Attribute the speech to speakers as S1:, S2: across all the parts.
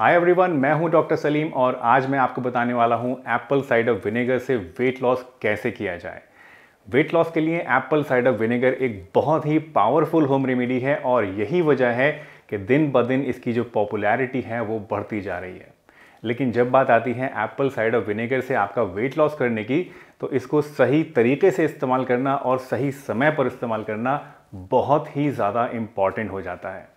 S1: hi everyone मैं हूं doctor Salim और आज मैं आपको बताने वाला हूं एप्पल साइडर विनेगर से वेट लॉस कैसे किया जाए वेट लॉस के लिए एप्पल साइडर विनेगर एक बहुत ही पावरफुल होम रेमेडी है और यही वजह है कि दिन ब दिन इसकी जो पॉपुलैरिटी है वो बढ़ती जा रही है लेकिन जब बात आती है एप्पल साइडर विनेगर से आपका वेट लॉस करने की तो इसको सही तरीके से इस्तेमाल करना और सही समय पर इस्तेमाल करना बहुत ही ज़्यादा इम्पॉर्टेंट हो जाता है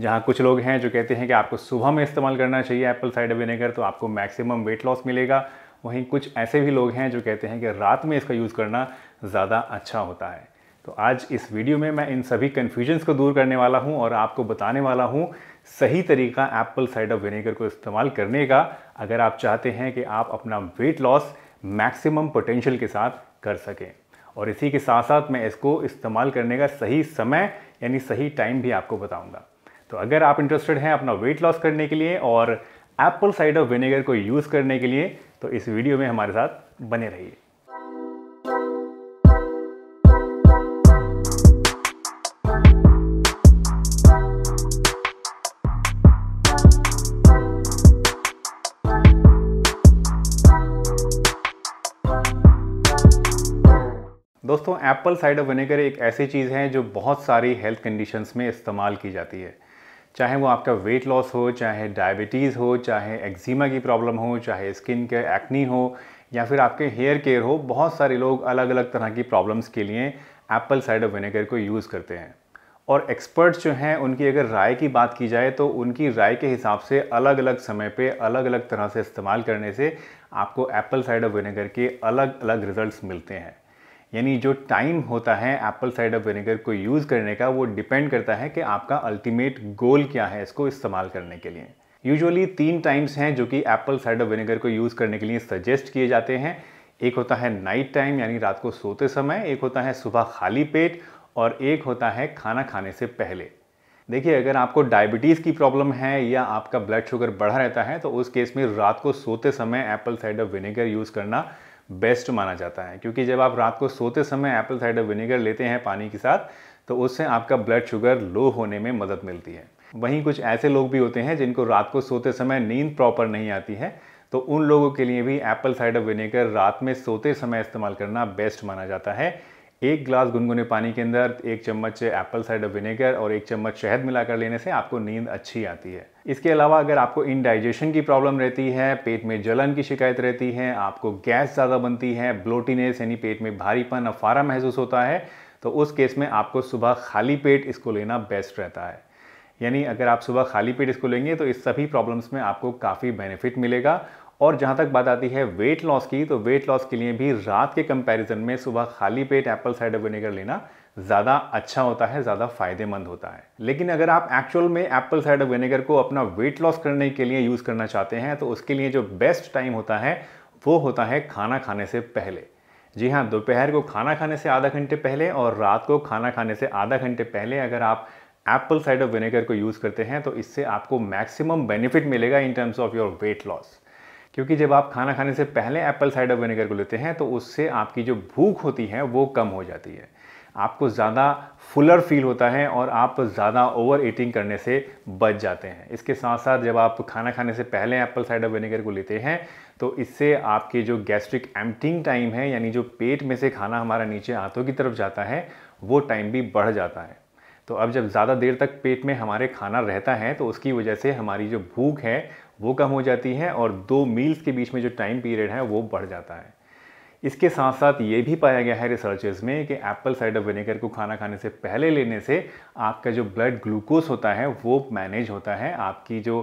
S1: जहाँ कुछ लोग हैं जो कहते हैं कि आपको सुबह में इस्तेमाल करना चाहिए एप्पल साइडर विनेगर तो आपको मैक्सिमम वेट लॉस मिलेगा वहीं कुछ ऐसे भी लोग हैं जो कहते हैं कि रात में इसका यूज़ करना ज़्यादा अच्छा होता है तो आज इस वीडियो में मैं इन सभी कन्फ्यूजन्स को दूर करने वाला हूँ और आपको बताने वाला हूँ सही तरीका एप्पल साइडर विनेगर को इस्तेमाल करने का अगर आप चाहते हैं कि आप अपना वेट लॉस मैक्सिमम पोटेंशियल के साथ कर सकें और इसी के साथ साथ मैं इसको इस्तेमाल करने का सही समय यानी सही टाइम भी आपको बताऊंगा तो अगर आप इंटरेस्टेड हैं अपना वेट लॉस करने के लिए और एप्पल साइडर विनेगर को यूज़ करने के लिए तो इस वीडियो में हमारे साथ बने रहिए दोस्तों एप्पल साइडर विनेगर एक ऐसी चीज़ है जो बहुत सारी हेल्थ कंडीशंस में इस्तेमाल की जाती है चाहे वो आपका वेट लॉस हो चाहे डायबिटीज़ हो चाहे एक्जिमा की प्रॉब्लम हो चाहे स्किन के एक्नी हो या फिर आपके हेयर केयर हो बहुत सारे लोग अलग अलग तरह की प्रॉब्लम्स के लिए एप्पल साइडर विनेगर को यूज़ करते हैं और एक्सपर्ट्स जो हैं उनकी अगर राय की बात की जाए तो उनकी राय के हिसाब से अलग अलग समय पे अलग अलग तरह से इस्तेमाल करने से आपको एप्पल साइडर विनेगर के अलग अलग रिजल्ट्स मिलते हैं यानी जो टाइम होता है एप्पल साइडर विनेगर को यूज़ करने का वो डिपेंड करता है कि आपका अल्टीमेट गोल क्या है इसको इस्तेमाल करने के लिए यूजुअली तीन टाइम्स हैं जो कि एप्पल साइडर विनेगर को यूज़ करने के लिए सजेस्ट किए जाते हैं एक होता है नाइट टाइम यानी रात को सोते समय एक होता है सुबह खाली पेट और एक होता है खाना खाने से पहले देखिए अगर आपको डायबिटीज़ की प्रॉब्लम है या आपका ब्लड शुगर बढ़ा रहता है तो उस केस में रात को सोते समय एप्पल साइडर विनेगर यूज़ करना बेस्ट माना जाता है क्योंकि जब आप रात को सोते समय एप्पल साइडर विनेगर लेते हैं पानी के साथ तो उससे आपका ब्लड शुगर लो होने में मदद मिलती है वहीं कुछ ऐसे लोग भी होते हैं जिनको रात को सोते समय नींद प्रॉपर नहीं आती है तो उन लोगों के लिए भी एप्पल साइडर विनेगर रात में सोते समय इस्तेमाल करना बेस्ट माना जाता है एक ग्लास गुनगुने पानी के अंदर एक चम्मच एप्पल साइडर विनेगर और एक चम्मच शहद मिलाकर लेने से आपको नींद अच्छी आती है इसके अलावा अगर आपको इनडाइजेशन की प्रॉब्लम रहती है पेट में जलन की शिकायत रहती है आपको गैस ज़्यादा बनती है ब्लोटिनेस यानी पेट में भारीपन अफारा महसूस होता है तो उस केस में आपको सुबह खाली पेट इसको लेना बेस्ट रहता है यानी अगर आप सुबह खाली पेट इसको लेंगे तो इस सभी प्रॉब्लम्स में आपको काफ़ी बेनिफिट मिलेगा और जहाँ तक बात आती है वेट लॉस की तो वेट लॉस के लिए भी रात के कंपैरिजन में सुबह खाली पेट एप्पल साइडर विनेगर लेना ज़्यादा अच्छा होता है ज़्यादा फायदेमंद होता है लेकिन अगर आप एक्चुअल में एप्पल साइडर विनेगर को अपना वेट लॉस करने के लिए यूज़ करना चाहते हैं तो उसके लिए जो बेस्ट टाइम होता है वो होता है खाना खाने से पहले जी हाँ दोपहर को खाना खाने से आधा घंटे पहले और रात को खाना खाने से आधा घंटे पहले अगर आप एप्पल साइडर विनेगर को यूज़ करते हैं तो इससे आपको मैक्सिमम बेनिफिट मिलेगा in terms of your weight loss क्योंकि जब आप खाना खाने से पहले एप्पल साइडर विनेगर को लेते हैं तो उससे आपकी जो भूख होती है वो कम हो जाती है आपको ज़्यादा फुलर फील होता है और आप ज़्यादा ओवर ईटिंग करने से बच जाते हैं इसके साथ साथ जब आप खाना खाने से पहले एप्पल साइडर विनेगर को लेते हैं तो इससे आपके जो गैस्ट्रिक एम्पटिंग टाइम है यानी जो पेट में से खाना हमारा नीचे हाथों की तरफ जाता है वो टाइम भी बढ़ जाता है तो अब जब ज़्यादा देर तक पेट में हमारे खाना रहता है तो उसकी वजह से हमारी जो भूख है वो कम हो जाती है और दो मील्स के बीच में जो टाइम पीरियड है वो बढ़ जाता है इसके साथ साथ ये भी पाया गया है रिसर्चेस में कि एप्पल साइडर विनेगर को खाना खाने से पहले लेने से आपका जो ब्लड ग्लूकोज होता है वो मैनेज होता है आपकी जो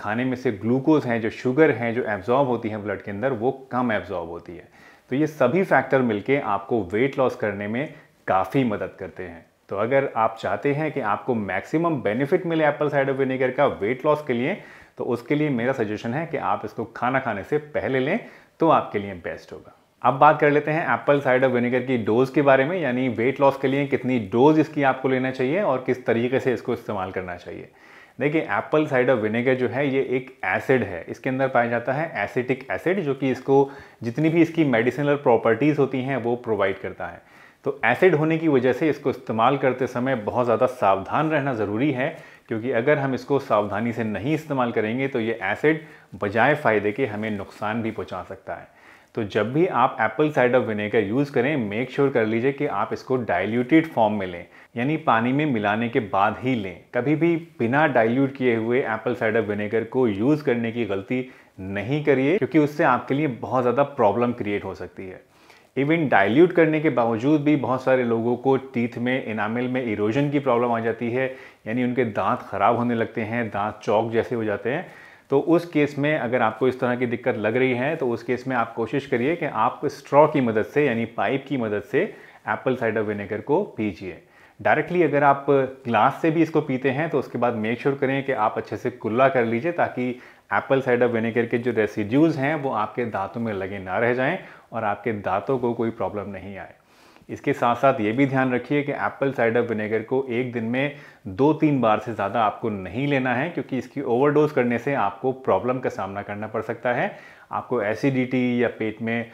S1: खाने में से ग्लूकोज है जो शुगर है जो एब्जॉर्ब होती है ब्लड के अंदर वो कम एब्जॉर्ब होती है तो ये सभी फैक्टर मिलके आपको वेट लॉस करने में काफ़ी मदद करते हैं तो अगर आप चाहते हैं कि आपको मैक्सिमम बेनिफिट मिले एप्पल साइडर विनेगर का वेट लॉस के लिए तो उसके लिए मेरा सजेशन है कि आप इसको खाना खाने से पहले लें तो आपके लिए बेस्ट होगा अब बात कर लेते हैं एप्पल साइडर विनेगर की डोज़ के बारे में यानी वेट लॉस के लिए कितनी डोज इसकी आपको लेना चाहिए और किस तरीके से इसको इस्तेमाल करना चाहिए देखिए एप्पल साइडर विनेगर जो है ये एक एसिड है इसके अंदर पाया जाता है एसिटिक एसिड जो कि इसको जितनी भी इसकी मेडिसिनल प्रॉपर्टीज़ होती हैं वो प्रोवाइड करता है तो एसिड होने की वजह से इसको इस्तेमाल करते समय बहुत ज़्यादा सावधान रहना ज़रूरी है क्योंकि अगर हम इसको सावधानी से नहीं इस्तेमाल करेंगे तो ये एसिड बजाय फ़ायदे के हमें नुकसान भी पहुंचा सकता है तो जब भी आप एप्पल साइडर विनेगर यूज़ करें मेक श्योर sure कर लीजिए कि आप इसको डाइल्यूटेड फॉर्म में लें यानी पानी में मिलाने के बाद ही लें कभी भी बिना डाइल्यूट किए हुए एप्पल साइडर विनेगर को यूज़ करने की गलती नहीं करिए क्योंकि उससे आपके लिए बहुत ज़्यादा प्रॉब्लम क्रिएट हो सकती है इवन डाइल्यूट करने के बावजूद भी बहुत सारे लोगों को टीथ में इनामिल में इरोजन की प्रॉब्लम आ जाती है यानी उनके दांत ख़राब होने लगते हैं दांत चौक जैसे हो जाते हैं तो उस केस में अगर आपको इस तरह की दिक्कत लग रही है तो उस केस में आप कोशिश करिए कि आप स्ट्रॉ की मदद से यानी पाइप की मदद से एप्पल साइडर विनेगर को पीजिए डायरेक्टली अगर आप ग्लास से भी इसको पीते हैं तो उसके बाद मेक श्योर करें कि आप अच्छे से कुल्ला कर लीजिए ताकि एप्पल साइडर विनेगर के जो रेसिड्यूज़ हैं वो आपके दांतों में लगे ना रह जाएं और आपके दांतों को कोई प्रॉब्लम नहीं आए इसके साथ साथ ये भी ध्यान रखिए कि एप्पल साइडर विनेगर को एक दिन में दो तीन बार से ज़्यादा आपको नहीं लेना है क्योंकि इसकी ओवरडोज करने से आपको प्रॉब्लम का सामना करना पड़ सकता है आपको एसिडिटी या पेट में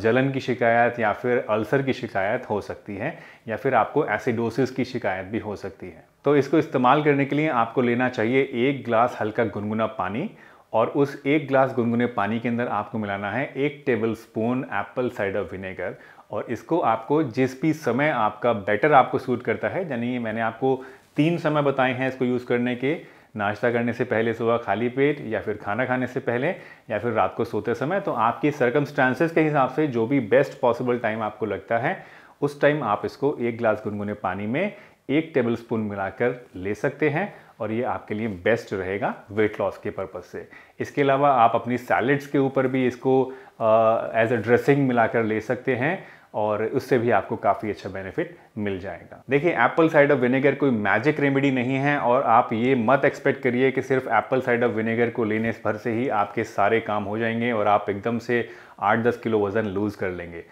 S1: जलन की शिकायत या फिर अल्सर की शिकायत हो सकती है या फिर आपको एसिडोसिस की शिकायत भी हो सकती है तो इसको इस्तेमाल करने के लिए आपको लेना चाहिए एक ग्लास हल्का गुनगुना पानी और उस एक ग्लास गुनगुने पानी के अंदर आपको मिलाना है एक tablespoon apple cider vinegar और इसको आपको जिस भी समय आपका बेटर आपको सूट करता है यानी मैंने आपको तीन समय बताए हैं इसको यूज़ करने के नाश्ता करने से पहले सुबह खाली पेट या फिर खाना खाने से पहले या फिर रात को सोते समय तो आपके सर्कमस्टांसेस के हिसाब से जो भी बेस्ट पॉसिबल टाइम आपको लगता है उस टाइम आप इसको एक ग्लास गुनगुने पानी में एक टेबल स्पून मिलाकर ले सकते हैं और ये आपके लिए बेस्ट रहेगा वेट लॉस के पर्पज़ से इसके अलावा आप अपनी सैलड्स के ऊपर भी इसको एज अ ड्रेसिंग मिलाकर ले सकते हैं और उससे भी आपको काफ़ी अच्छा बेनिफिट मिल जाएगा देखिए एप्पल साइड ऑफ विनेगर कोई मैजिक रेमेडी नहीं है और आप ये मत एक्सपेक्ट करिए कि सिर्फ एप्पल साइड ऑफ विनेगर को लेने भर से ही आपके सारे काम हो जाएंगे और आप एकदम से आठ दस किलो वज़न लूज़ कर लेंगे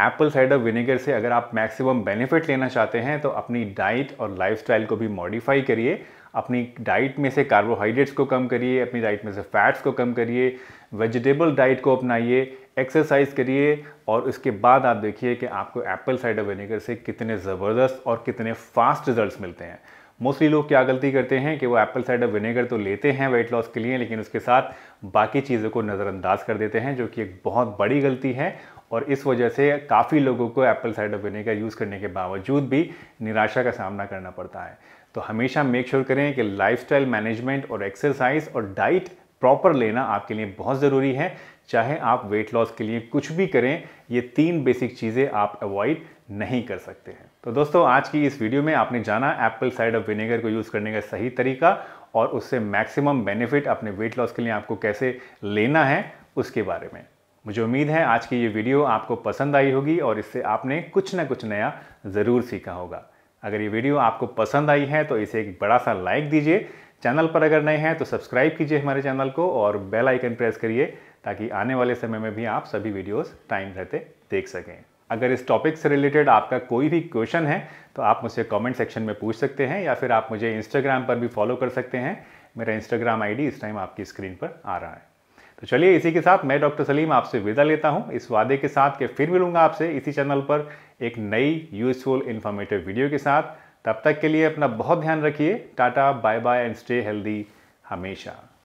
S1: एप्पल साइडर विनेगर से अगर आप मैक्सिमम बेनिफिट लेना चाहते हैं तो अपनी डाइट और लाइफस्टाइल को भी मॉडिफाई करिए अपनी डाइट में से कार्बोहाइड्रेट्स को कम करिए अपनी डाइट में से फैट्स को कम करिए वेजिटेबल डाइट को अपनाइए एक्सरसाइज करिए और उसके बाद आप देखिए कि आपको एप्पल साइडर विनेगर से कितने ज़बरदस्त और कितने फास्ट रिजल्ट्स मिलते हैं मोस्टली लोग क्या गलती करते हैं कि वो एप्पल साइडर विनेगर तो लेते हैं वेट लॉस के लिए लेकिन उसके साथ बाकी चीज़ों को नज़रअंदाज कर देते हैं जो कि एक बहुत बड़ी गलती है और इस वजह से काफ़ी लोगों को एप्पल साइडर विनेगर यूज़ करने के बावजूद भी निराशा का सामना करना पड़ता है तो हमेशा मेक श्योर sure करें कि लाइफस्टाइल मैनेजमेंट और एक्सरसाइज और डाइट प्रॉपर लेना आपके लिए बहुत ज़रूरी है चाहे आप वेट लॉस के लिए कुछ भी करें ये तीन बेसिक चीज़ें आप अवॉइड नहीं कर सकते हैं तो दोस्तों आज की इस वीडियो में आपने जाना एप्पल साइडर विनेगर को यूज़ करने का सही तरीका और उससे मैक्सिमम बेनिफिट अपने वेट लॉस के लिए आपको कैसे लेना है उसके बारे में मुझे उम्मीद है आज की ये वीडियो आपको पसंद आई होगी और इससे आपने कुछ ना कुछ नया ज़रूर सीखा होगा अगर ये वीडियो आपको पसंद आई है तो इसे एक बड़ा सा लाइक दीजिए चैनल पर अगर नए हैं तो सब्सक्राइब कीजिए हमारे चैनल को और बेल आइकन प्रेस करिए ताकि आने वाले समय में भी आप सभी वीडियोस टाइम रहते देख सकें अगर इस टॉपिक से रिलेटेड आपका कोई भी क्वेश्चन है तो आप मुझसे कमेंट सेक्शन में पूछ सकते हैं या फिर आप मुझे इंस्टाग्राम पर भी फॉलो कर सकते हैं मेरा इंस्टाग्राम आई इस टाइम आपकी स्क्रीन पर आ रहा है तो चलिए इसी के साथ मैं डॉक्टर सलीम आपसे विदा लेता हूँ इस वादे के साथ कि फिर मिलूंगा आपसे इसी चैनल पर एक नई यूजफुल इन्फॉर्मेटिव वीडियो के साथ तब तक के लिए अपना बहुत ध्यान रखिए tata bye bye and stay healthy हमेशा